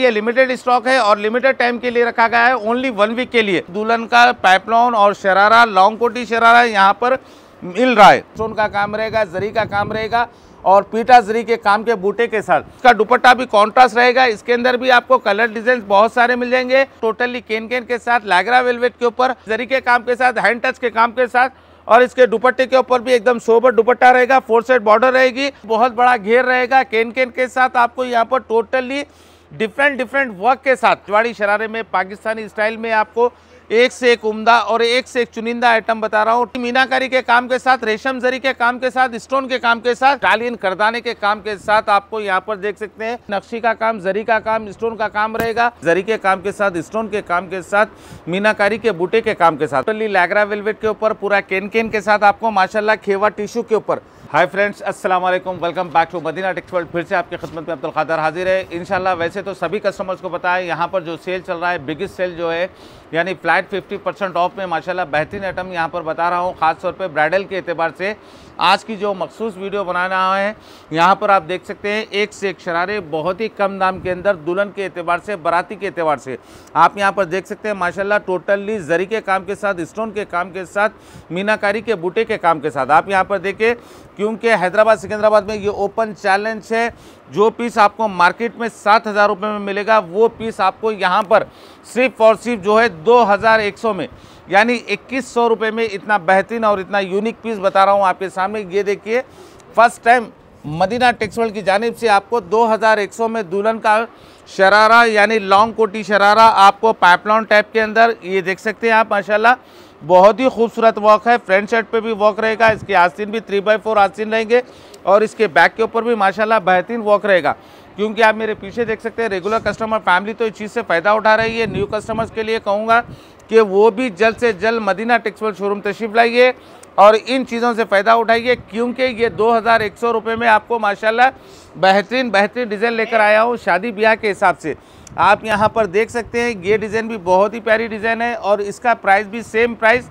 ये limited stock है और लिमिटेड टाइम के लिए रखा गया है ओनली वन वीक के लिए दुल्हन का पाइपलाउन और शरारा लॉन्ग कोटी शरारा यहाँ पर मिल रहा है सोन का काम रहेगा जरी का काम रहेगा और पीटा जरी के काम के बूटे के साथ इसका दुपट्टा भी कॉन्ट्रास्ट रहेगा इसके अंदर भी आपको कलर डिजाइन बहुत सारे मिल जाएंगे टोटली केन केन के साथ लागरा वेलवेट के ऊपर जरी के काम के साथ हैंड टच के काम के साथ और इसके दुपट्टे के ऊपर भी एकदम सोबर दुपट्टा रहेगा फोर साइड बॉर्डर रहेगी बहुत बड़ा घेर रहेगा केन केन के साथ आपको यहाँ पर टोटली डिफरेंट डिफरेंट वर्क के साथ तिवाड़ी शरारे में पाकिस्तानी स्टाइल में आपको एक से एक उम्दा और एक से एक चुनिंदा आइटम बता रहा हूँ मीनाकारी के काम के साथ रेशम जरी के काम के साथ स्टोन के काम के साथ टालियन करदाने के काम के साथ आपको यहाँ पर देख सकते हैं नक्शी का काम जरी का काम स्टोन का काम रहेगा जरी के काम के साथ स्टोन के काम के साथ मीनाकारी के बूटे के काम के साथ लैगरा वेलवेट के ऊपर पूरा केन केन के साथ आपको माशाला खेवा टिश्यू के ऊपर हाय फ्रेंड्स अस्सलाम वालेकुम welcome back to Madina tex world फिर से आपकी खिदमत में अब्दुल खादर हाजिर है इंशाल्लाह वैसे तो सभी कस्टमर्स को पता है यहाँ पर जो सेल चल रहा है बिगेस्ट सेल जो है यानी फ्लैट 50 परसेंट ऑफ में माशाल्लाह बेहतरीन आइटम यहाँ पर बता रहा हूँ ख़ासतौर पर ब्राइडल के अतबार से आज की जो मखसूस वीडियो बना रहा है यहाँ पर आप देख सकते हैं एक से एक शरारे बहुत ही कम दाम के अंदर दुल्हन के अतबार से बाराती के अतबार से आप यहाँ पर देख सकते हैं माशाला टोटली जरी के काम के साथ स्टोन के काम के साथ मीनाकारी के बूटे के काम के साथ आप यहाँ पर देखिए क्योंकि हैदराबाद सिकंदराबाद में ये ओपन चैलेंज है जो पीस आपको मार्केट में सात हज़ार रुपये में मिलेगा वो पीस आपको यहाँ पर सिर्फ और सिर्फ जो है दो हज़ार एक सौ में यानी इक्कीस सौ रुपये में इतना बेहतरीन और इतना यूनिक पीस बता रहा हूँ आपके सामने ये देखिए फर्स्ट टाइम मदीना टेक्सटाइल की जानब से आपको सौ में दुल्हन का शरारा यानी लॉन्ग कोटी शरारा आपको पाइपलाइन टाइप के अंदर ये देख सकते हैं आप माशाला बहुत ही खूबसूरत वॉक है फ्रंट शर्ट पे भी वॉक रहेगा इसके आस्तीन भी थ्री बाई फोर आस्तीन रहेंगे और इसके बैक के ऊपर भी माशाल्लाह बेहतरीन वॉक रहेगा क्योंकि आप मेरे पीछे देख सकते हैं रेगुलर कस्टमर फैमिली तो इस चीज़ से फ़ायदा उठा रही है न्यू कस्टमर्स के लिए कहूँगा कि वो भी जल्द से जल्द मदीना टेक्सटाइल शोरूम तशरीफ लाइए और इन चीज़ों से फ़ायदा उठाइए क्योंकि ये दो हज़ार एक सौ रुपये में आपको माशाला बेहतरीन बेहतरीन डिज़ाइन लेकर आया हूँ शादी ब्याह के हिसाब से आप यहाँ पर देख सकते हैं ये डिज़ाइन भी बहुत ही प्यारी डिज़ाइन है और इसका प्राइस भी सेम प्राइस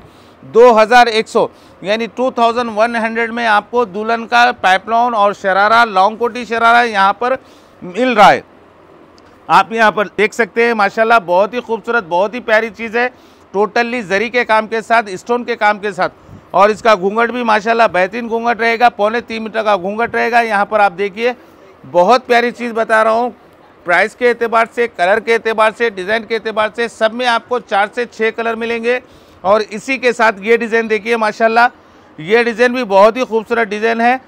2100 यानी 2100 में आपको दुल्हन का पाइपलाइन और शरारा लॉन्ग कोटी शरारा यहाँ पर मिल रहा है आप यहाँ पर देख सकते हैं माशाल्लाह बहुत ही खूबसूरत बहुत ही प्यारी चीज़ है टोटली जरी के काम के साथ स्टोन के काम के साथ और इसका घूंघट भी माशाल्लाह बेहतरीन घूंघट रहेगा पौने तीन मीटर का घूंघट रहेगा यहाँ पर आप देखिए बहुत प्यारी चीज़ बता रहा हूँ प्राइस के अतबार से कलर के अतबार से डिज़ाइन के अतबार से सब में आपको चार से छः कलर मिलेंगे और इसी के साथ ये डिज़ाइन देखिए माशाल्लाह ये डिज़ाइन भी बहुत ही खूबसूरत डिज़ाइन है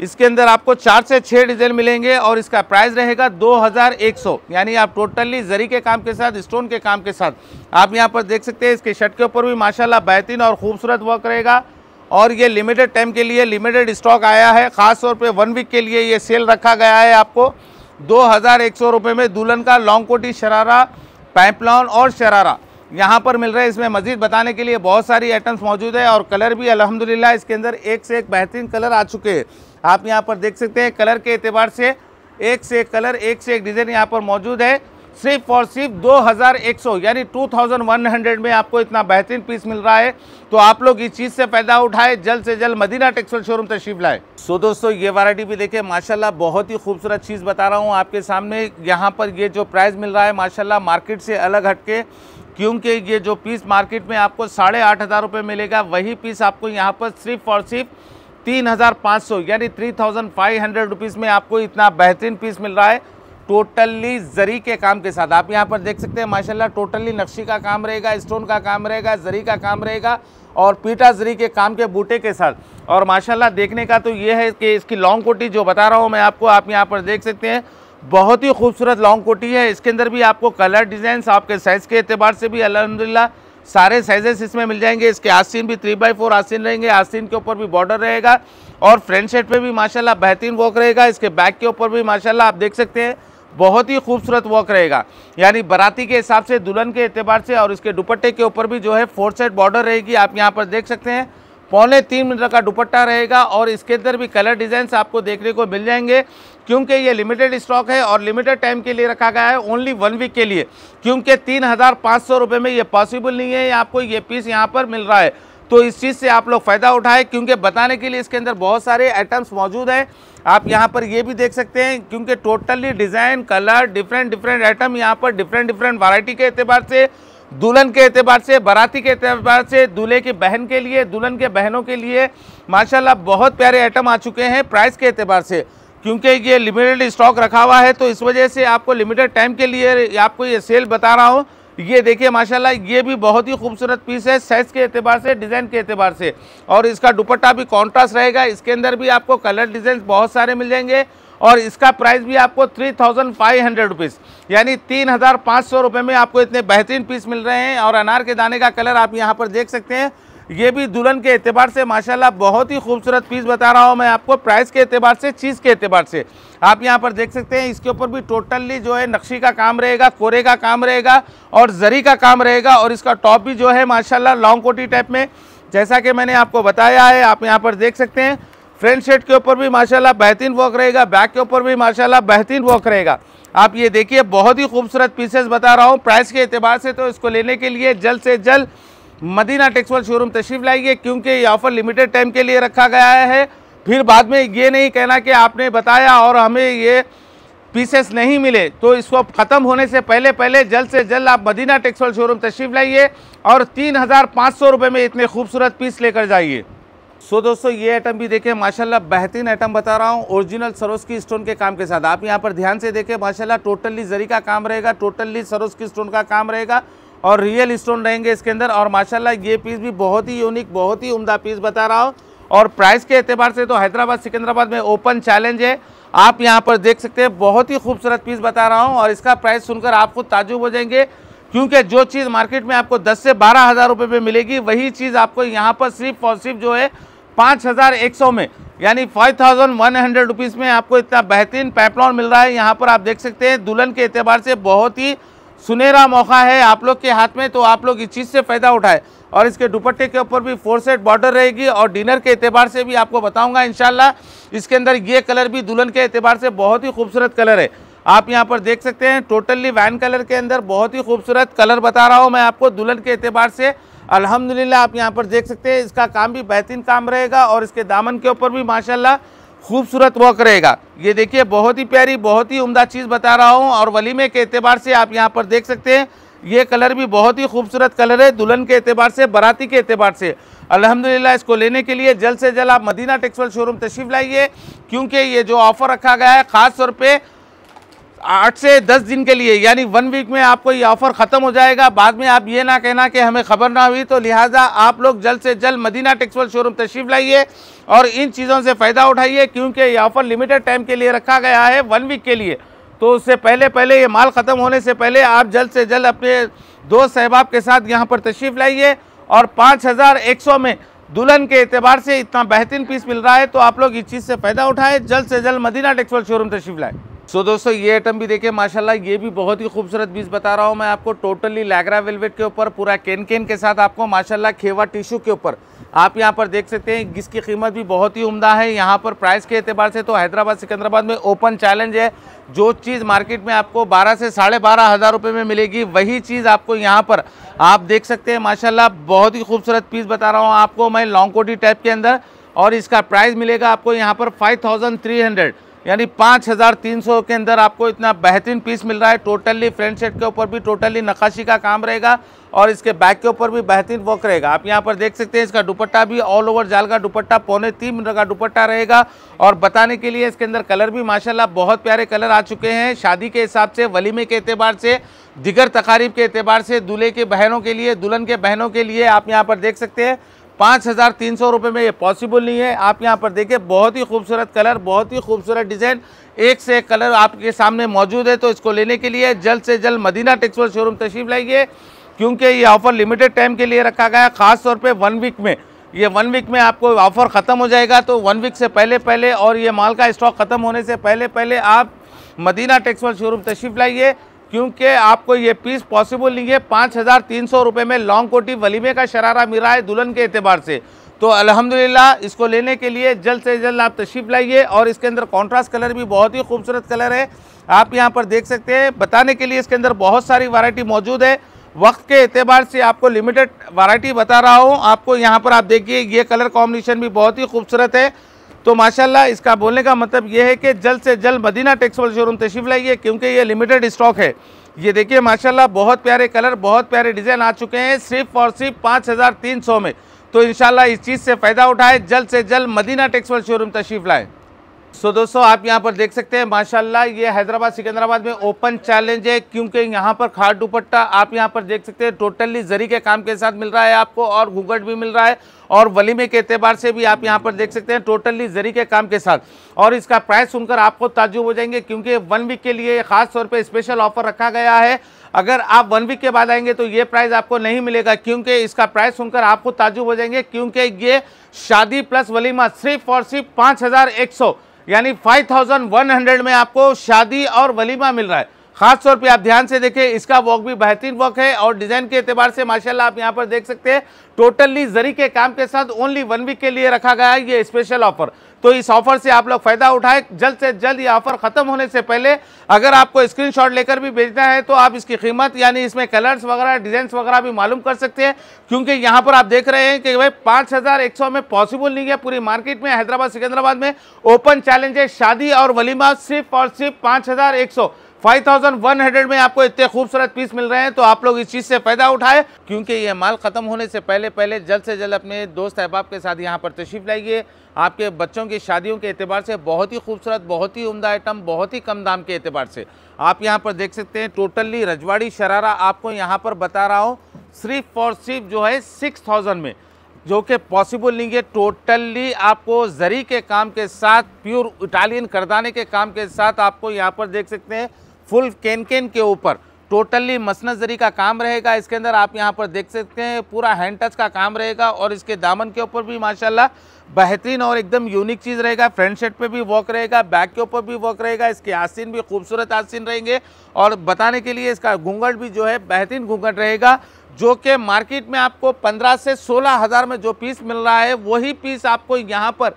इसके अंदर आपको चार से छः डिज़ाइन मिलेंगे और इसका प्राइस रहेगा 2100 यानी आप टोटली जरी के काम के साथ स्टोन के काम के साथ आप यहाँ पर देख सकते हैं इसके शर्ट के ऊपर भी माशाल्लाह बेहतरीन और ख़ूबसूरत वर्क रहेगा और ये लिमिटेड टाइम के लिए लिमिटेड स्टॉक आया है ख़ास तौर पर वन वीक के लिए ये सेल रखा गया है आपको दो हज़ार में दुल्हन का लॉन्ग कोटी शरारा पैंपलॉन और शरारा यहाँ पर मिल रहा है इसमें मज़ीद बताने के लिए बहुत सारी आइटम्स मौजूद है और कलर भी अलहमदिल्ला इसके अंदर एक से एक बेहतरीन कलर आ चुके हैं आप यहाँ पर देख सकते हैं कलर के अतबार से एक से एक कलर एक से एक डिज़ाइन यहाँ पर मौजूद है सिर्फ और सिर्फ 2100 यानी 2100 में आपको इतना बेहतरीन पीस मिल रहा है तो आप लोग इस चीज़ से फ़ायदा उठाए जल्द से जल्द मदीना टेक्सटाइल शोरूम तशरीफ लाए सो दोस्तों ये वैरायटी भी देखें माशाल्लाह बहुत ही खूबसूरत चीज़ बता रहा हूँ आपके सामने यहाँ पर ये जो प्राइस मिल रहा है माशाला मार्केट से अलग हट क्योंकि ये जो पीस मार्केट में आपको साढ़े आठ हज़ार रुपये मिलेगा वही पीस आपको यहाँ पर सिर्फ और सिर्फ तीन हज़ार पाँच सौ यानी three thousand five hundred rupees में आपको इतना बेहतरीन पीस मिल रहा है टोटली जरी के काम के साथ आप यहाँ पर देख सकते हैं माशाल्लाह टोटली नक्शी का काम रहेगा स्टोन का काम रहेगा जरी का काम रहेगा और पीटा जरी के काम के बूटे के साथ और माशाल्लाह देखने का तो ये है कि इसकी लॉन्ग कोटी जो बता रहा हूँ मैं आपको आप यहाँ पर देख सकते हैं बहुत ही खूबसूरत लॉन्ग कोटी है इसके अंदर भी आपको कलर डिज़ाइन आपके साइज़ के अतबार से भी अलहमदिल्ला सारे साइजेस इसमें मिल जाएंगे इसके आस्तीन भी थ्री बाई फोर आस्तीन रहेंगे आस्तीन के ऊपर भी बॉर्डर रहेगा और फ्रंट सेट पे भी माशाल्लाह बेहतरीन वॉक रहेगा इसके बैक के ऊपर भी माशाल्लाह आप देख सकते हैं बहुत ही खूबसूरत वॉक रहेगा यानी बराती के हिसाब से दुल्हन के अतबार से और इसके दुपट्टे के ऊपर भी जो है फोर सेट बॉर्डर रहेगी आप यहाँ पर देख सकते हैं पौने तीन मीटर का दुपट्टा रहेगा और इसके अंदर भी कलर डिज़ाइंस आपको देखने को मिल जाएंगे क्योंकि ये लिमिटेड स्टॉक है और लिमिटेड टाइम के लिए रखा गया है ओनली वन वीक के लिए क्योंकि तीन हज़ार पाँच सौ रुपये में ये पॉसिबल नहीं है आपको ये पीस यहाँ पर मिल रहा है तो इस चीज़ से आप लोग फ़ायदा उठाएं क्योंकि बताने के लिए इसके अंदर बहुत सारे आइटम्स मौजूद हैं आप यहाँ पर ये भी देख सकते हैं क्योंकि totally design colour different different item यहाँ पर डिफरेंट डिफरेंट वैरायटी के अतबार से दुल्हन के अतबार से बाराती के अतबार से दूल्हे की बहन के लिए दुल्हन के बहनों के लिए माशाल्लाह बहुत प्यारे आइटम आ चुके हैं प्राइस के अतबार से क्योंकि ये लिमिटेड स्टॉक रखा हुआ है तो इस वजह से आपको लिमिटेड टाइम के लिए आपको ये सेल बता रहा हूँ ये देखिए माशाल्लाह ये भी बहुत ही खूबसूरत पीस है साइज़ के अतबार से डिज़ाइन के अतबार से और इसका दुपट्टा भी कॉन्ट्रास्ट रहेगा इसके अंदर भी आपको कलर डिज़ाइन बहुत सारे मिल जाएंगे और इसका प्राइस भी आपको three thousand five hundred rupees यानी तीन हज़ार पाँच सौ रुपये में आपको इतने बेहतरीन पीस मिल रहे हैं और अनार के दाने का कलर आप यहाँ पर देख सकते हैं ये भी दुल्हन के अतबार से माशाल्लाह बहुत ही खूबसूरत पीस बता रहा हूँ मैं आपको प्राइस के अतबार से चीज़ के अतबार से आप यहाँ पर देख सकते हैं इसके ऊपर भी टोटली जो है नक्शी का काम रहेगा कोरे का काम रहेगा और जरी का काम रहेगा और इसका टॉप भी जो है माशाला लॉन्ग कोटी टाइप में जैसा कि मैंने आपको बताया है आप यहाँ पर देख सकते हैं फ्रंट सेट के ऊपर भी माशाल्लाह बेहतरीन वर्क रहेगा बैक के ऊपर भी माशाल्लाह बेहतरीन वर्क रहेगा आप ये देखिए बहुत ही खूबसूरत पीसेस बता रहा हूँ प्राइस के अतबार से तो इसको लेने के लिए जल्द से जल्द मदीना टेक्सवल शोरूम तशरीफ लाइए क्योंकि ये ऑफ़र लिमिटेड टाइम के लिए रखा गया है फिर बाद में ये नहीं कहना कि आपने बताया और हमें ये पीसेस नहीं मिले तो इसको ख़त्म होने से पहले पहले जल्द से जल्द आप मदीना टेक्सवल शोरूम तशरीफ लाइए और तीन हज़ार पाँच सौ रुपये में इतने खूबसूरत पीस लेकर जाइए सो so, दोस्तों ये आइटम भी देखें माशाल्लाह बेहतरीन आइटम बता रहा हूँ ओरिजिनल सरोज की स्टोन के काम के साथ आप यहाँ पर ध्यान से देखें माशाल्लाह टोटली जरी का काम रहेगा टोटली सरोज की स्टोन का काम रहेगा और रियल स्टोन रहेंगे इसके अंदर और माशाल्लाह ये पीस भी बहुत ही यूनिक बहुत ही उमदा पीस बता रहा हूँ और प्राइस के अतबार से तो हैदराबाद सिकंदराबाद में ओपन चैलेंज है आप यहाँ पर देख सकते हैं बहुत ही खूबसूरत पीस बता रहा हूँ और इसका प्राइस सुनकर आप खुद ताजुब हो जाएंगे क्योंकि जो चीज़ मार्केट में आपको दस से बारह हज़ार रुपये में मिलेगी वही चीज़ आपको यहाँ पर सिर्फ और सिर्फ जो है पाँच हज़ार एक सौ में यानी five thousand one hundred rupees में आपको इतना बेहतरीन पैपलॉन मिल रहा है यहाँ पर आप देख सकते हैं दुल्हन के अतबार से बहुत ही सुनहरा मौका है आप लोग के हाथ में तो आप लोग इस चीज़ से फ़ायदा उठाए और इसके दुपट्टे के ऊपर भी फोर सेट बॉर्डर रहेगी और डिनर के अतबार से भी आपको बताऊँगा इन इसके अंदर ये कलर भी दुल्हन के अतबार से बहुत ही खूबसूरत कलर है आप यहाँ पर देख सकते हैं टोटली वैन कलर के अंदर बहुत ही खूबसूरत कलर बता रहा हूँ मैं आपको दुल्हन के अतबार से अल्हम्दुलिल्लाह आप यहाँ पर देख सकते हैं इसका काम भी बेहतरीन काम रहेगा और इसके दामन के ऊपर भी माशाल्लाह खूबसूरत वर्क रहेगा ये देखिए बहुत ही प्यारी बहुत ही उमदा चीज़ बता रहा हूँ और वलीमे के अतबार से आप यहाँ पर देख सकते हैं ये कलर भी बहुत ही खूबसूरत कलर है दुल्हन के अतबार से बाराती के अतबार से अल्हम्दुलिल्लाह इसको लेने के लिए जल्द से जल्द आप मदीना टेक्सटाइल शोरूम तशरीफ लाइए क्योंकि ये जो ऑफ़र रखा गया है ख़ास तौर पर आठ से दस दिन के लिए यानी वन वीक में आपको ये ऑफ़र ख़त्म हो जाएगा बाद में आप ये ना कहना कि हमें खबर ना हुई तो लिहाजा आप लोग जल्द से जल्द मदीना टेक्सटाइल शोरूम तशरीफ लाइए और इन चीज़ों से फ़ायदा उठाइए क्योंकि ये ऑफ़र लिमिटेड टाइम के लिए रखा गया है वन वीक के लिए तो उससे पहले पहले ये माल ख़त्म होने से पहले आप जल्द से जल्द अपने दोस्त सहबाब के साथ यहाँ पर तशरीफ़ लाइए और पाँच हज़ार एक सौ में दुल्हन के अतबार से इतना बेहतरीन पीस मिल रहा है तो आप लोग इस चीज़ से फ़ायदा उठाएँ जल्द से जल्द मदीना टेक्सटाइल शोरूम तशरीफ़ लाएँ सो so, दोस्तों ये आइटम भी देखिए माशाल्लाह ये भी बहुत ही खूबसूरत पीस बता रहा हूँ मैं आपको टोटली लैगरा वेलवेट के ऊपर पूरा केन केन के साथ आपको माशाल्लाह खेवा टिश्यू के ऊपर आप यहाँ पर देख सकते हैं जिसकी कीमत भी बहुत ही उमदा है यहाँ पर प्राइस के अतबार से तो हैदराबाद सिकंदराबाद में ओपन चैलेंज है जो चीज़ मार्केट में आपको बारह से साढ़े बारह हज़ार रुपये में मिलेगी वही चीज़ आपको यहाँ पर आप देख सकते हैं माशाला बहुत ही खूबसूरत पीस बता रहा हूँ आपको मैं लॉन्ग कोटी टाइप के अंदर और इसका प्राइस मिलेगा आपको यहाँ पर फाइव थाउजेंड थ्री हंड्रेड यानी 5,300 के अंदर आपको इतना बेहतरीन पीस मिल रहा है टोटली फ्रंट सेट के ऊपर भी टोटली नक्काशी का काम रहेगा और इसके बैक के ऊपर भी बेहतरीन वर्क रहेगा आप यहाँ पर देख सकते हैं इसका दुपट्टा भी ऑल ओवर जाल का दुपट्टा पौने तीन मीटर का दुपट्टा रहेगा और बताने के लिए इसके अंदर कलर भी माशाला बहुत प्यारे कलर आ चुके हैं शादी के हिसाब से वलीमे के अतबार से दिगर तकारीब के अतबार से दूल्हे के बहनों के लिए दुल्हन के बहनों के लिए आप यहाँ पर देख सकते हैं पाँच हज़ार तीन सौ रुपये में ये पॉसिबल नहीं है आप यहाँ पर देखिए बहुत ही खूबसूरत कलर बहुत ही खूबसूरत डिज़ाइन एक से एक कलर आपके सामने मौजूद है तो इसको लेने के लिए जल्द से जल्द मदीना टेक्सटाइल शोरूम तशरीफ लाइए क्योंकि ये ऑफ़र लिमिटेड टाइम के लिए रखा गया खास तौर पर वन वीक में ये वन वीक में आपको ऑफ़र ख़त्म हो जाएगा तो वन वीक से पहले पहले और ये माल का स्टॉक ख़त्म होने से पहले पहले आप मदीना टेक्सटाइल शोरूम तशरीफ लाइए क्योंकि आपको ये पीस पॉसिबल नहीं है पाँच हज़ार तीन सौ रुपये में लॉन्ग कोटी वलीमे का शरारा मिला है दुल्हन के अतबार से तो अल्हम्दुलिल्लाह इसको लेने के लिए जल्द से जल्द आप तशीफ लाइए और इसके अंदर कॉन्ट्रास्ट कलर भी बहुत ही खूबसूरत कलर है आप यहाँ पर देख सकते हैं बताने के लिए इसके अंदर बहुत सारी वरायटी मौजूद है वक्त के अतबार से आपको लिमिटेड वरायटी बता रहा हूँ आपको यहाँ पर आप देखिए ये कलर कॉम्बिनेशन भी बहुत ही खूबसूरत है तो माशाल्लाह इसका बोलने का मतलब ये है कि जल्द से जल्द मदीना टेक्सटाइल शोरूम तशरीफ लाइए क्योंकि ये लिमिटेड स्टॉक है ये देखिए माशाल्लाह बहुत प्यारे कलर बहुत प्यारे डिज़ाइन आ चुके हैं सिर्फ और सिर्फ पाँच हज़ार तीन सौ में तो इन इस चीज़ से फ़ायदा उठाए जल्द से जल्द मदीना टेक्सटाइल शोरूम तशरीफ लाएँ सो so, दोस्तों आप यहाँ पर देख सकते हैं माशाल्लाह ये हैदराबाद सिकंदराबाद में ओपन चैलेंज है क्योंकि यहाँ पर खाट दुपट्टा आप यहाँ पर देख सकते हैं टोटली जरी के काम के साथ मिल रहा है आपको और घूंघट भी मिल रहा है और वलीमे के अतबार से भी आप यहाँ पर देख सकते हैं टोटली जरी के काम के साथ और इसका प्राइस सुनकर आपको ताजुब हो जाएंगे क्योंकि वन वीक के लिए खास तौर पर स्पेशल ऑफर रखा गया है अगर आप वन वीक के बाद आएंगे तो ये प्राइस आपको नहीं मिलेगा क्योंकि इसका प्राइस सुनकर आपको ताजुब हो जाएंगे क्योंकि ये शादी प्लस वलीमा सिर्फ और सिर्फ पाँच हज़ार एक सौ यानी 5100 में आपको शादी और वलीमा मिल रहा है खास तौर पे आप ध्यान से देखें इसका वॉक भी बेहतरीन वॉक है और डिज़ाइन के अतबार से माशाल्लाह आप यहाँ पर देख सकते हैं टोटली जरी के काम के साथ ओनली वन वीक के लिए रखा गया है ये स्पेशल ऑफर तो इस ऑफर से आप लोग फ़ायदा उठाएं जल्द से जल्द ये ऑफर ख़त्म होने से पहले अगर आपको स्क्रीनशॉट लेकर भी भेजना है तो आप इसकी कीमत यानी इसमें कलर्स वगैरह डिजाइन वगैरह भी मालूम कर सकते हैं क्योंकि यहाँ पर आप देख रहे हैं कि भाई पाँच में पॉसिबल नहीं है पूरी मार्केट में हैदराबाद सिकंदराबाद में ओपन चैलेंज है शादी और वलीमा सिर्फ और सिर्फ पाँच 5100 में आपको इतने खूबसूरत पीस मिल रहे हैं तो आप लोग इस चीज़ से फ़ायदा उठाएं क्योंकि ये माल ख़त्म होने से पहले पहले जल्द से जल्द अपने दोस्त अहबाब के साथ यहाँ पर तशरीफ़ लाइए आपके बच्चों की शादियों के अतबार से बहुत ही खूबसूरत बहुत ही उमदा आइटम बहुत ही कम दाम के अतबार से आप यहाँ पर देख सकते हैं टोटली रजवाड़ी शरारा आपको यहाँ पर बता रहा हूँ सिर्फ और सिर्फ जो है सिक्स थाउजेंड में जो कि पॉसिबल नहीं है टोटली आपको जरी के काम के साथ प्योर इटालियन करदाने के काम के साथ आपको यहाँ पर देख सकते हैं फुल केन केन के ऊपर टोटली मसनजरी का काम रहेगा इसके अंदर आप यहाँ पर देख सकते हैं पूरा हैंड टच का काम रहेगा और इसके दामन के ऊपर भी माशाल्लाह बेहतरीन और एकदम यूनिक चीज़ रहेगा फ्रंट सेट पे भी वॉक रहेगा बैक के ऊपर भी वॉक रहेगा इसके आसिन भी खूबसूरत आसिन रहेंगे और बताने के लिए इसका घूंघट भी जो है बेहतरीन घूंघट रहेगा जो कि मार्केट में आपको पंद्रह से सोलह हज़ार में जो पीस मिल रहा है वही पीस आपको यहाँ पर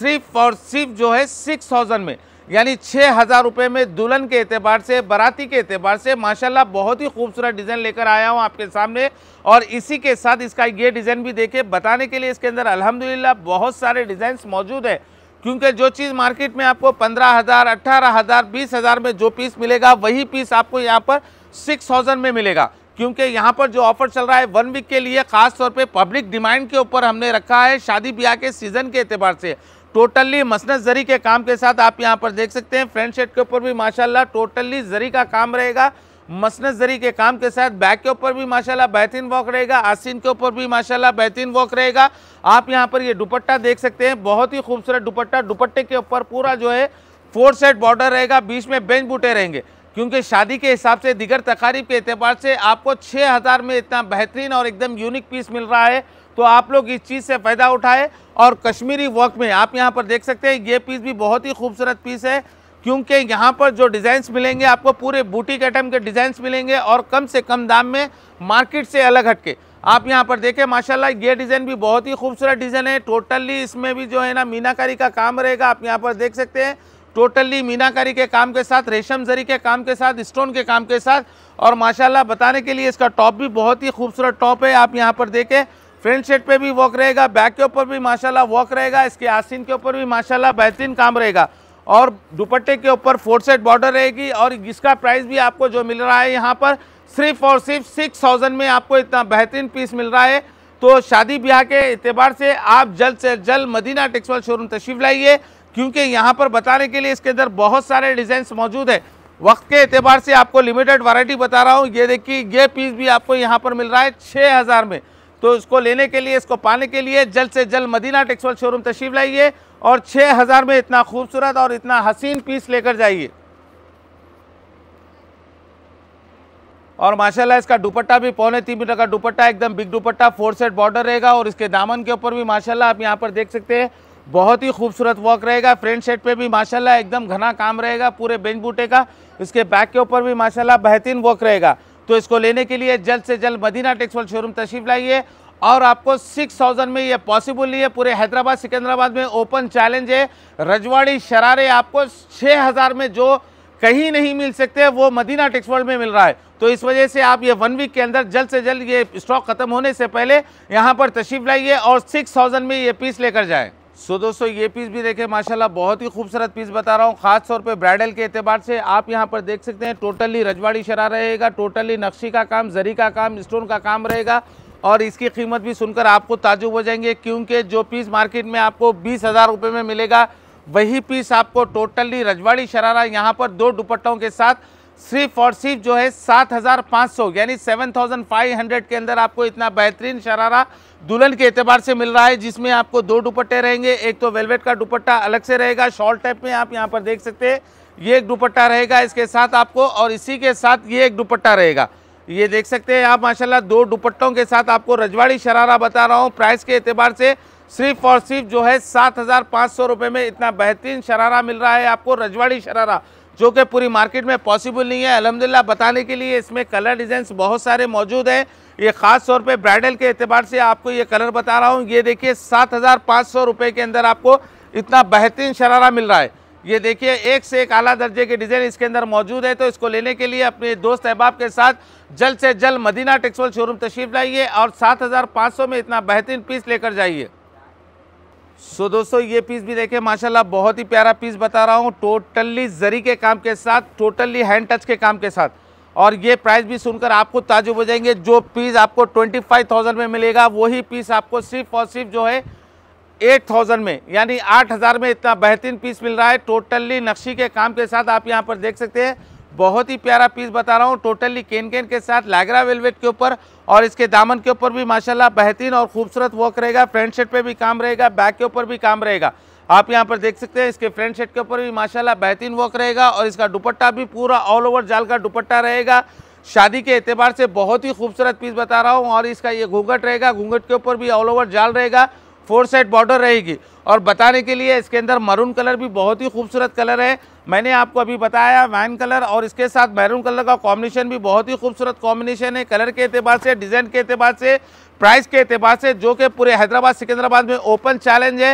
सिर्फ और सिर्फ जो है सिक्स थाउजेंड में यानी छः हज़ार रुपये में दुल्हन के अतबार से बाराती के अतबार से माशाल्लाह बहुत ही खूबसूरत डिज़ाइन लेकर आया हूँ आपके सामने और इसी के साथ इसका ये डिज़ाइन भी देखे बताने के लिए इसके अंदर अल्हम्दुलिल्लाह बहुत सारे डिज़ाइन मौजूद है क्योंकि जो चीज़ मार्केट में आपको पंद्रह हज़ार अट्ठारह हज़ार बीस हज़ार में जो पीस मिलेगा वही पीस आपको यहाँ पर सिक्स थाउजेंड में मिलेगा क्योंकि यहाँ पर जो ऑफर चल रहा है वन वीक के लिए खास तौर पे पब्लिक डिमांड के ऊपर हमने रखा है शादी ब्याह के सीज़न के अतबार से टोटली मसनत जरी के काम के साथ आप यहाँ पर देख सकते हैं फ्रंट सेट के ऊपर भी माशाल्लाह टोटली जरी का काम रहेगा मसनत जरी के काम के साथ बैक के ऊपर भी माशाल्लाह बेहतरीन वॉक रहेगा आसिन के ऊपर भी माशाल्लाह बेहतरीन वॉक रहेगा आप यहाँ पर ये दुपट्टा देख सकते हैं बहुत ही खूबसूरत दुपट्टा दुपट्टे के ऊपर पूरा जो है फोर सेट बॉर्डर रहेगा बीच में बेंच बूटे रहेंगे क्योंकि शादी के हिसाब से दिगर तकारीब के अतबार से आपको छः हज़ार में इतना बेहतरीन और एकदम यूनिक पीस मिल रहा है तो आप लोग इस चीज़ से फ़ायदा उठाए और कश्मीरी वर्क में आप यहाँ पर देख सकते हैं ये पीस भी बहुत ही खूबसूरत पीस है क्योंकि यहाँ पर जो डिज़ाइंस मिलेंगे आपको पूरे बूटीक आइटम के डिज़ाइंस मिलेंगे और कम से कम दाम में मार्केट से अलग हटके आप यहाँ पर देखें माशाल्लाह ये डिज़ाइन भी बहुत ही खूबसूरत डिज़ाइन है टोटली इसमें भी जो है ना मीनाकारी का काम रहेगा आप यहाँ पर देख सकते हैं टोटली मीनाकारी के काम के साथ रेशम जरी के काम के साथ स्टोन के काम के साथ और माशाल्लाह बताने के लिए इसका टॉप भी बहुत ही खूबसूरत टॉप है आप यहाँ पर देखें फ्रंट सेट पे भी वॉक रहेगा बैक के ऊपर भी माशाल्लाह वॉक रहेगा इसके आसिन के ऊपर भी माशाल्लाह बेहतरीन काम रहेगा और दुपट्टे के ऊपर फोर सेट बॉर्डर रहेगी और इसका प्राइस भी आपको जो मिल रहा है यहाँ पर सिर्फ और सिर्फ सिक्स थाउजेंड में आपको इतना बेहतरीन पीस मिल रहा है तो शादी ब्याह के अतबार से आप जल्द से जल्द मदीना टेक्सटाइल शोरूम तशरीफ लाइए क्योंकि यहाँ पर बताने के लिए इसके अंदर बहुत सारे डिज़ाइंस मौजूद है वक्त के अतबार से आपको लिमिटेड वारंटी बता रहा हूँ ये देखिए ये पीस भी आपको यहाँ पर मिल रहा है छः हज़ार में तो इसको लेने के लिए इसको पाने के लिए जल्द से जल्द मदीना टेक्सटाइल शोरूम तशरीफ लाइए और छः हज़ार में इतना खूबसूरत और इतना हसीन पीस लेकर जाइए और माशाल्लाह इसका दुपट्टा भी पौने तीन मीटर का दुपट्टा एकदम बिग दुपट्टा फोर सेट बॉर्डर रहेगा और इसके दामन के ऊपर भी माशाल्लाह आप यहाँ पर देख सकते हैं बहुत ही खूबसूरत वर्क रहेगा फ्रंट सेट पे भी माशाल्लाह एकदम घना काम रहेगा पूरे बेंच बूटे का इसके बैक के ऊपर भी माशाल्लाह बेहतरीन वर्क रहेगा तो इसको लेने के लिए जल्द से जल्द मदीना टेक्सवल शोरूम तशरीफ लाइए और आपको सिक्स थाउजेंड में ये पॉसिबल नहीं है पूरे हैदराबाद सिकंदराबाद में ओपन चैलेंज है रजवाड़ी शरारे आपको छः हज़ार में जो कहीं नहीं मिल सकते वो मदीना वर्ल्ड में मिल रहा है तो इस वजह से आप ये वन वीक के अंदर जल्द से जल्द ये स्टॉक ख़त्म होने से पहले यहाँ पर तशरीफ लाइए और सिक्स थाउजेंड में ये पीस लेकर जाएँ सो दोस्तों ये पीस भी देखें माशाल्लाह बहुत ही खूबसूरत पीस बता रहा हूँ खास तौर पे ब्राइडल के अतबार से आप यहाँ पर देख सकते हैं टोटली रजवाड़ी शरा रहेगा टोटली नक्शी का काम जरी का काम स्टोन का काम रहेगा और इसकी कीमत भी सुनकर आपको ताजुब हो जाएंगे क्योंकि जो पीस मार्केट में आपको बीस हज़ार रुपये में मिलेगा वही पीस आपको टोटली रजवाड़ी शरारा यहाँ पर दो दुपट्टों के साथ सिर्फ और सिर्फ जो है सात हज़ार पाँच सौ यानी सेवन थाउजेंड फाइव हंड्रेड के अंदर आपको इतना बेहतरीन शरारा दुल्हन के एतबार से मिल रहा है जिसमें आपको दो दुपट्टे रहेंगे एक तो वेलवेट का दुपट्टा अलग से रहेगा शॉल टाइप में आप यहाँ पर देख सकते हैं ये एक दुपट्टा रहेगा इसके साथ आपको और इसी के साथ ये एक दुपट्टा रहेगा ये देख सकते हैं आप माशाल्लाह दो दुपट्टों के साथ आपको रजवाड़ी शरारा बता रहा हूँ प्राइस के अतबार से सिर्फ और सिर्फ जो है सात हज़ार पाँच सौ रुपये में इतना बेहतरीन शरारा मिल रहा है आपको रजवाड़ी शरारा जो कि पूरी मार्केट में पॉसिबल नहीं है अलहमदिल्ला बताने के लिए इसमें कलर डिज़ाइंस बहुत सारे मौजूद हैं ये ख़ास तौर पे ब्राइडल के अतबार से आपको ये कलर बता रहा हूँ ये देखिए सात हज़ार पाँच सौ रुपये के अंदर आपको इतना बेहतरीन शरारा मिल रहा है ये देखिए एक से एक आला दर्जे के डिज़ाइन इसके अंदर मौजूद है तो इसको लेने के लिए अपने दोस्त अहबाब के साथ जल्द से जल्द मदीना टेक्सटाइल शोरूम तशरीफ लाइए और सात हज़ार पाँच सौ में इतना बेहतरीन पीस लेकर जाइए सो so, दोस्तों ये पीस भी देखें माशाल्लाह बहुत ही प्यारा पीस बता रहा हूँ टोटली जरी के काम के साथ टोटली हैंड टच के काम के साथ और ये प्राइस भी सुनकर आपको ताजुब हो जाएंगे जो पीस आपको ट्वेंटी फाइव थाउजेंड में मिलेगा वही पीस आपको सिर्फ और सिर्फ जो है एट थाउजेंड में यानी आठ हज़ार में इतना बेहतरीन पीस मिल रहा है टोटली नक्शी के काम के साथ आप यहाँ पर देख सकते हैं बहुत ही प्यारा पीस बता रहा हूँ टोटली केन केन के साथ लैगरा वेलवेट के ऊपर और इसके दामन के ऊपर भी माशाल्लाह बेहतरीन और खूबसूरत वर्क रहेगा फ्रंट सेट पे भी काम रहेगा बैक के ऊपर भी काम रहेगा आप यहाँ पर देख सकते हैं इसके फ्रंट सेट के ऊपर भी माशाल्लाह बेहतरीन वर्क रहेगा और इसका दुपट्टा भी पूरा ऑल ओवर जाल का दुपट्टा रहेगा शादी के एतबार से बहुत ही खूबसूरत पीस बता रहा हूँ और इसका ये घूंघट रहेगा घूंघट के ऊपर भी ऑल ओवर जाल रहेगा फोर साइड बॉर्डर रहेगी और बताने के लिए इसके अंदर मरून कलर भी बहुत ही खूबसूरत कलर है मैंने आपको अभी बताया वैन कलर और इसके साथ मैरून कलर का कॉम्बिनेशन भी बहुत ही खूबसूरत कॉम्बिनेशन है कलर के अतबार से डिज़ाइन के अतबार से प्राइस के अतबार से जो कि पूरे हैदराबाद सिकंदराबाद में ओपन चैलेंज है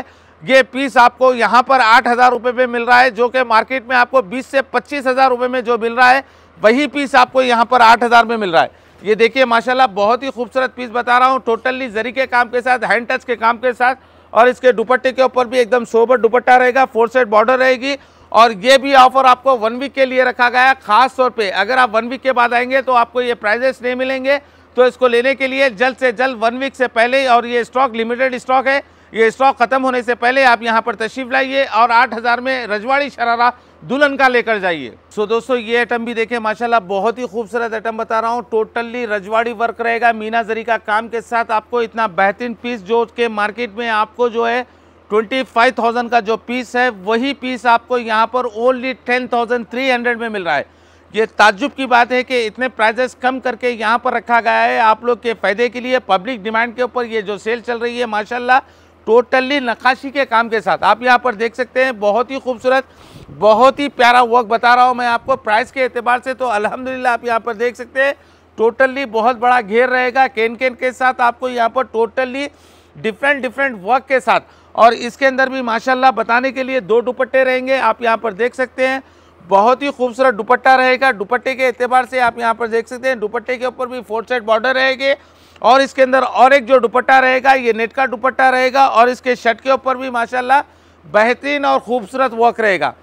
ये पीस आपको यहाँ पर आठ हज़ार रुपये में मिल रहा है जो कि मार्केट में आपको बीस से पच्चीस हज़ार रुपये में जो मिल रहा है वही पीस आपको यहाँ पर आठ हज़ार में मिल रहा है ये देखिए माशाल्लाह बहुत ही खूबसूरत पीस बता रहा हूँ टोटली जरी के काम के साथ हैंड टच के काम के साथ और इसके दुपट्टे के ऊपर भी एकदम सोबर दुपट्टा रहेगा फोर सेट बॉर्डर रहेगी और ये भी ऑफर आपको वन वीक के लिए रखा गया है खास तौर पे अगर आप वन वीक के बाद आएंगे तो आपको ये प्राइजेस नहीं मिलेंगे तो इसको लेने के लिए जल्द से जल्द वन वीक से पहले और ये स्टॉक लिमिटेड स्टॉक है ये स्टॉक ख़त्म होने से पहले आप यहाँ पर तशरीफ़ लाइए और आठ हज़ार में रजवाड़ी शरारा दुल्हन का लेकर जाइए सो so, दोस्तों ये आइटम भी देखें माशाल्लाह बहुत ही खूबसूरत आइटम बता रहा हूँ टोटली रजवाड़ी वर्क रहेगा मीना जरी का काम के साथ आपको इतना बेहतरीन पीस जो के मार्केट में आपको जो है ट्वेंटी फाइव थाउजेंड का जो पीस है वही पीस आपको यहाँ पर only ten thousand three hundred में मिल रहा है ये ताजुब की बात है कि इतने प्राइजेस कम करके यहाँ पर रखा गया है आप लोग के फ़ायदे के लिए पब्लिक डिमांड के ऊपर ये जो सेल चल रही है माशाल्लाह टोटली नक्काशी के काम के साथ आप यहाँ पर देख सकते हैं बहुत ही खूबसूरत बहुत ही प्यारा वर्क बता रहा हूँ मैं आपको प्राइस के अतबार से तो अलहमदिल्ला आप यहाँ पर देख सकते हैं टोटली बहुत बड़ा घेर रहेगा केन केन के साथ आपको यहाँ पर टोटली डिफरेंट डिफरेंट वर्क के साथ और इसके अंदर भी माशाल्लाह बताने के लिए दो दुपट्टे रहेंगे आप यहाँ पर देख सकते हैं बहुत ही खूबसूरत दुपट्टा रहेगा दुपट्टे के अतबार से आप यहाँ पर देख सकते हैं दुपट्टे के ऊपर भी फोर साइड बॉर्डर रहेगी और इसके अंदर और एक जो दुपट्टा रहेगा ये नेट का दुपट्टा रहेगा और इसके शर्ट के ऊपर भी माशाल्लाह बेहतरीन और ख़ूबसूरत वर्क रहेगा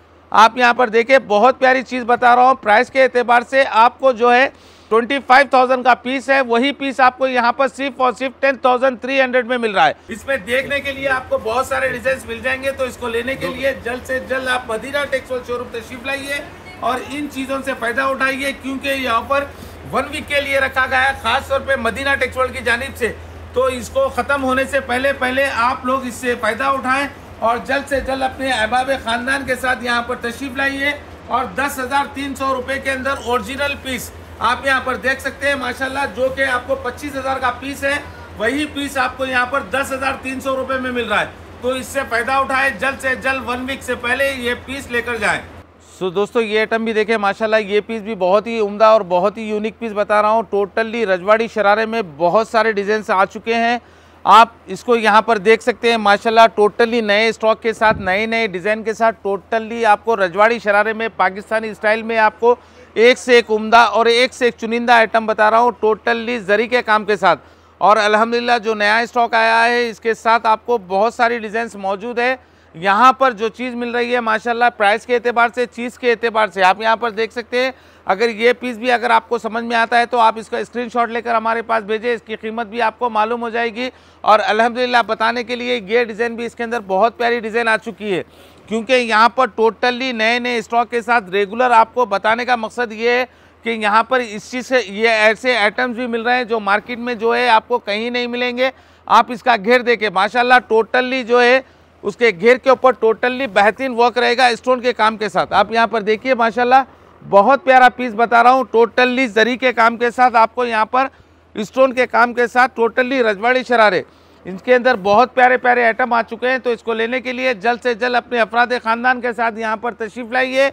आप यहाँ पर देखें बहुत प्यारी चीज़ बता रहा हूँ प्राइस के अतबार से आपको जो है ट्वेंटी फाइव थाउजेंड का पीस है वही पीस आपको यहाँ पर सिर्फ और सिर्फ टेन थाउजेंड थ्री हंड्रेड में मिल रहा है इसमें देखने के लिए आपको बहुत सारे डिजाइन मिल जाएंगे तो इसको लेने के लिए जल्द से जल्द आप मदीना टेक्सटाइल शोरूम तशरीफ लाइए और इन चीज़ों से फ़ायदा उठाइए क्योंकि यहाँ पर वन वीक के लिए रखा गया है ख़ास तौर पर मदीना वर्ल्ड की जानब से तो इसको ख़त्म होने से पहले पहले आप लोग इससे फ़ायदा उठाएं और जल्द से जल्द अपने अहबाब ख़ानदान के साथ यहाँ पर तशरीफ़ लाइए और दस हज़ार तीन सौ रुपये के अंदर औरिजिनल पीस आप यहाँ पर देख सकते हैं माशाला जो कि आपको पच्चीस हज़ार का पीस है वही पीस आपको यहाँ पर दस हज़ार तीन सौ रुपये में मिल रहा है तो इससे फ़ायदा उठाएं जल्द से जल्द वन वीक से पहले ये पीस लेकर जाएँ सो so, दोस्तों ये आइटम भी देखें माशाल्लाह ये पीस भी बहुत ही उम्दा और बहुत ही यूनिक पीस बता रहा हूँ टोटली रजवाड़ी शरारे में बहुत सारे डिज़ाइन आ चुके हैं आप इसको यहाँ पर देख सकते हैं माशाल्लाह टोटली नए स्टॉक के साथ नए नए डिज़ाइन के साथ टोटली आपको रजवाड़ी शरारे में पाकिस्तानी स्टाइल में आपको एक से एक उमदा और एक से एक चुनिंदा आइटम बता रहा हूँ टोटली जरी के काम के साथ और अलहमदिल्ला जो नया स्टॉक आया है इसके साथ आपको बहुत सारी डिज़ाइंस मौजूद है यहाँ पर जो चीज़ मिल रही है माशाल्लाह प्राइस के अतबार से चीज़ के अतबार से आप यहाँ पर देख सकते हैं अगर ये पीस भी अगर आपको समझ में आता है तो आप इसका स्क्रीनशॉट लेकर हमारे पास भेजें इसकी कीमत भी आपको मालूम हो जाएगी और अल्हम्दुलिल्लाह बताने के लिए ये डिज़ाइन भी इसके अंदर बहुत प्यारी डिज़ाइन आ चुकी है क्योंकि यहाँ पर टोटली नए नए स्टॉक के साथ रेगुलर आपको बताने का मकसद ये है कि यहाँ पर इस चीज़ से ये ऐसे आइटम्स भी मिल रहे हैं जो मार्केट में जो है आपको कहीं नहीं मिलेंगे आप इसका घेर देखें माशाल्लाह टोटली जो है उसके घेर के ऊपर टोटली बेहतरीन वर्क रहेगा स्टोन के काम के साथ आप यहाँ पर देखिए माशाल्लाह बहुत प्यारा पीस बता रहा हूँ टोटली जरी के काम के साथ आपको यहाँ पर स्टोन के काम के साथ टोटली रजवाड़ी शरारे इनके अंदर बहुत प्यारे प्यारे आइटम आ चुके हैं तो इसको लेने के लिए जल्द से जल्द अपने अफराद ख़ानदान के साथ यहाँ पर तशरीफ़ लाइए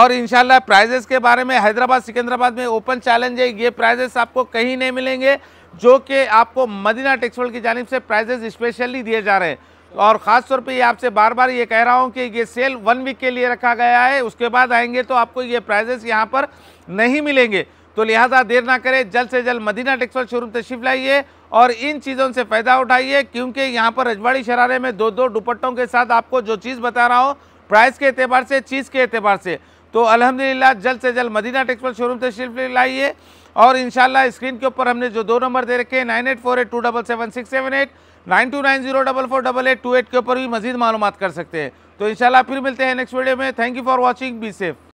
और इन प्राइजेस के बारे में हैदराबाद सिकंदराबाद में ओपन चैलेंज है ये प्राइजेस आपको कहीं नहीं मिलेंगे जो कि आपको मदीना टेक्सटाइल की जानब से प्राइजेस स्पेशली दिए जा रहे हैं और ख़ास तौर पे ये आपसे बार बार ये कह रहा हूँ कि ये सेल वन वीक के लिए रखा गया है उसके बाद आएंगे तो आपको ये प्राइजेस यहाँ पर नहीं मिलेंगे तो लिहाजा देर ना करें जल्द से जल्द मदीना टेक्सटाइल शोरूम तशीफ लाइए और इन चीज़ों से फ़ायदा उठाइए क्योंकि यहाँ पर रजवाड़ी शरारे में दो दो दुपट्टों के साथ आपको जो चीज़ बता रहा हूँ प्राइस के अतबार से चीज़ के अतबार से तो अलहमदिल्ला जल्द से जल्द मदीना टेक्सटाइल शोरूम तशीफ लाइए और इन स्क्रीन के ऊपर हमने जो दो नंबर दे रखे हैं nine eight four eight two double seven six seven eight nine two nine zero double four double eight two eight के ऊपर भी मजीद मालूम कर सकते हैं तो इंशाल्लाह फिर मिलते हैं नेक्स्ट वीडियो में thank you for watching be safe